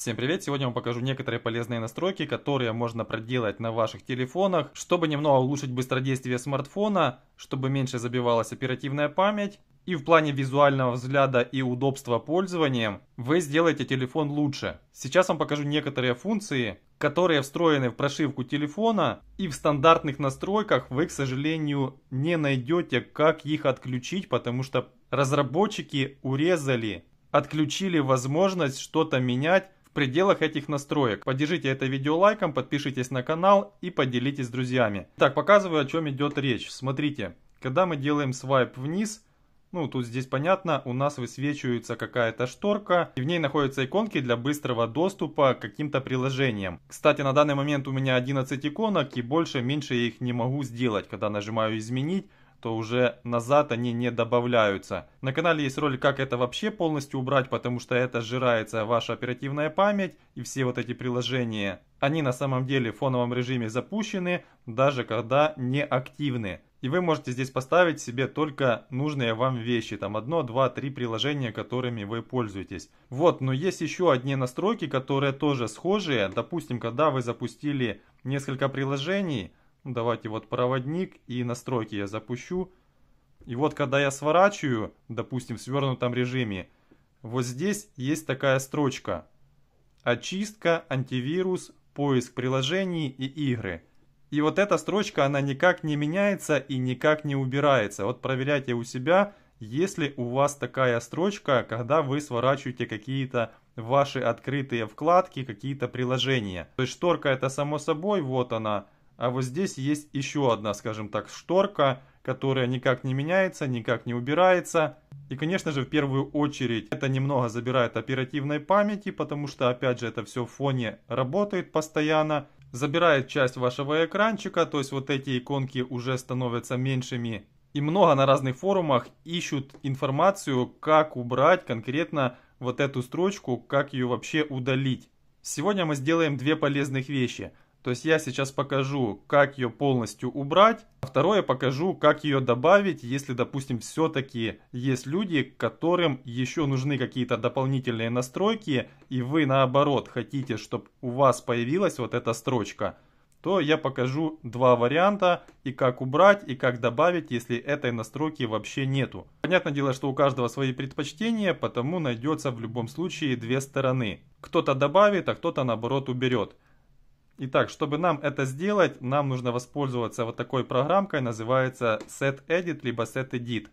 Всем привет! Сегодня я вам покажу некоторые полезные настройки, которые можно проделать на ваших телефонах, чтобы немного улучшить быстродействие смартфона, чтобы меньше забивалась оперативная память. И в плане визуального взгляда и удобства пользования вы сделаете телефон лучше. Сейчас вам покажу некоторые функции, которые встроены в прошивку телефона и в стандартных настройках вы, к сожалению, не найдете, как их отключить, потому что разработчики урезали отключили возможность что-то менять в пределах этих настроек. Поддержите это видео лайком, подпишитесь на канал и поделитесь с друзьями. Так, показываю о чем идет речь. Смотрите, когда мы делаем свайп вниз, ну, тут здесь понятно, у нас высвечивается какая-то шторка, и в ней находятся иконки для быстрого доступа к каким-то приложениям. Кстати, на данный момент у меня 11 иконок, и больше-меньше я их не могу сделать, когда нажимаю «Изменить» то уже назад они не добавляются. На канале есть ролик, как это вообще полностью убрать, потому что это сжирается ваша оперативная память и все вот эти приложения. Они на самом деле в фоновом режиме запущены, даже когда не активны. И вы можете здесь поставить себе только нужные вам вещи, там одно, два, три приложения, которыми вы пользуетесь. Вот, но есть еще одни настройки, которые тоже схожие. Допустим, когда вы запустили несколько приложений, Давайте вот проводник и настройки я запущу. И вот когда я сворачиваю, допустим, в свернутом режиме, вот здесь есть такая строчка. Очистка, антивирус, поиск приложений и игры. И вот эта строчка, она никак не меняется и никак не убирается. Вот проверяйте у себя, если у вас такая строчка, когда вы сворачиваете какие-то ваши открытые вкладки, какие-то приложения. То есть шторка это само собой, вот она, а вот здесь есть еще одна, скажем так, шторка, которая никак не меняется, никак не убирается. И, конечно же, в первую очередь это немного забирает оперативной памяти, потому что, опять же, это все в фоне работает постоянно. Забирает часть вашего экранчика, то есть вот эти иконки уже становятся меньшими. И много на разных форумах ищут информацию, как убрать конкретно вот эту строчку, как ее вообще удалить. Сегодня мы сделаем две полезных вещи – то есть я сейчас покажу, как ее полностью убрать. А второе покажу, как ее добавить, если, допустим, все-таки есть люди, которым еще нужны какие-то дополнительные настройки, и вы наоборот хотите, чтобы у вас появилась вот эта строчка, то я покажу два варианта и как убрать, и как добавить, если этой настройки вообще нету. Понятное дело, что у каждого свои предпочтения, потому найдется в любом случае две стороны. Кто-то добавит, а кто-то наоборот уберет. Итак, чтобы нам это сделать, нам нужно воспользоваться вот такой программкой, называется setEdit либо setEdit.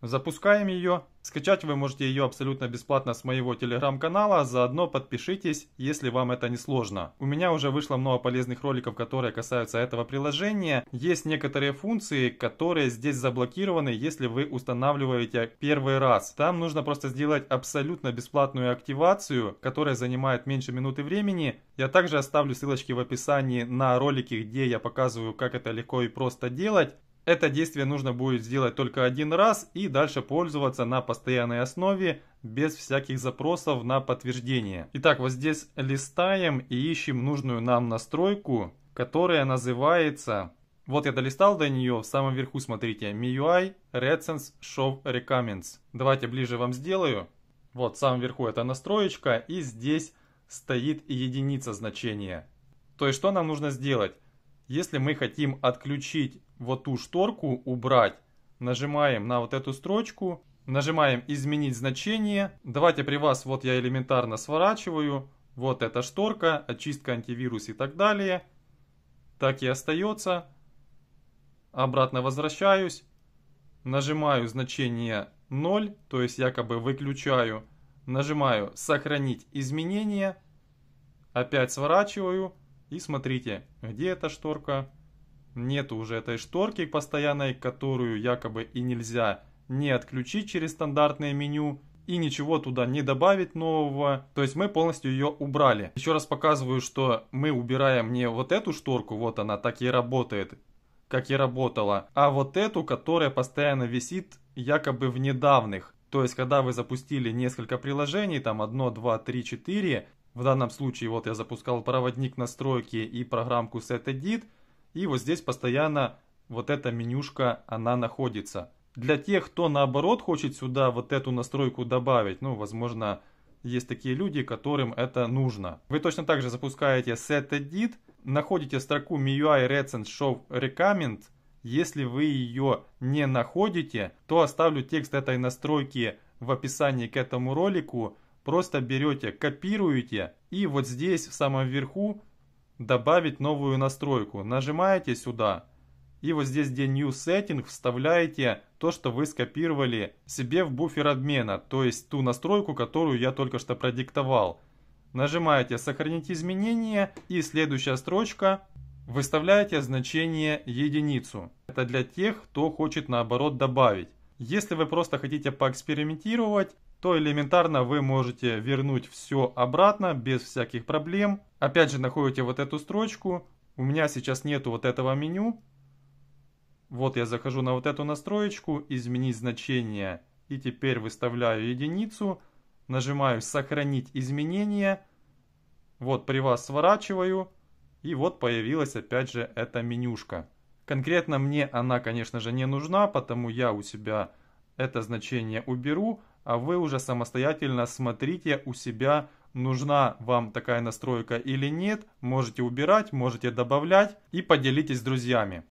Запускаем ее. Скачать вы можете ее абсолютно бесплатно с моего телеграм-канала, а заодно подпишитесь, если вам это не сложно. У меня уже вышло много полезных роликов, которые касаются этого приложения. Есть некоторые функции, которые здесь заблокированы, если вы устанавливаете первый раз. Там нужно просто сделать абсолютно бесплатную активацию, которая занимает меньше минуты времени. Я также оставлю ссылочки в описании на ролики, где я показываю, как это легко и просто делать. Это действие нужно будет сделать только один раз и дальше пользоваться на постоянной основе без всяких запросов на подтверждение. Итак, вот здесь листаем и ищем нужную нам настройку, которая называется... Вот я долистал до нее, в самом верху смотрите, MIUI Resense Show Recommends. Давайте ближе вам сделаю. Вот в самом верху эта настроечка и здесь стоит единица значения. То есть что нам нужно сделать? Если мы хотим отключить вот ту шторку убрать. Нажимаем на вот эту строчку, нажимаем «Изменить значение». Давайте при вас, вот я элементарно сворачиваю, вот эта шторка, очистка, антивирус и так далее. Так и остается. Обратно возвращаюсь, нажимаю значение 0, то есть якобы выключаю. Нажимаю «Сохранить изменения», опять сворачиваю и смотрите, где эта шторка, нет уже этой шторки постоянной, которую якобы и нельзя не отключить через стандартное меню, и ничего туда не добавить нового. То есть мы полностью ее убрали. Еще раз показываю, что мы убираем не вот эту шторку, вот она так и работает, как и работала, а вот эту, которая постоянно висит якобы в недавних. То есть, когда вы запустили несколько приложений, там 1, 2, 3, 4, в данном случае вот я запускал проводник настройки и программку SetEdit, и вот здесь постоянно вот эта менюшка, она находится. Для тех, кто наоборот хочет сюда вот эту настройку добавить, ну, возможно, есть такие люди, которым это нужно. Вы точно так же запускаете set находите строку MIUI Recent Show Recommend. Если вы ее не находите, то оставлю текст этой настройки в описании к этому ролику. Просто берете, копируете и вот здесь в самом верху добавить новую настройку. Нажимаете сюда и вот здесь где New Setting вставляете то, что вы скопировали себе в буфер обмена, то есть ту настройку, которую я только что продиктовал. Нажимаете «Сохранить изменения» и следующая строчка выставляете значение единицу. Это для тех, кто хочет наоборот добавить. Если вы просто хотите поэкспериментировать, то элементарно вы можете вернуть все обратно без всяких проблем. Опять же находите вот эту строчку. У меня сейчас нету вот этого меню. Вот я захожу на вот эту настроечку, изменить значение и теперь выставляю единицу. Нажимаю сохранить изменения. Вот при вас сворачиваю. И вот появилась опять же эта менюшка. Конкретно мне она, конечно же, не нужна, потому я у себя это значение уберу, а вы уже самостоятельно смотрите у себя, нужна вам такая настройка или нет. Можете убирать, можете добавлять и поделитесь с друзьями.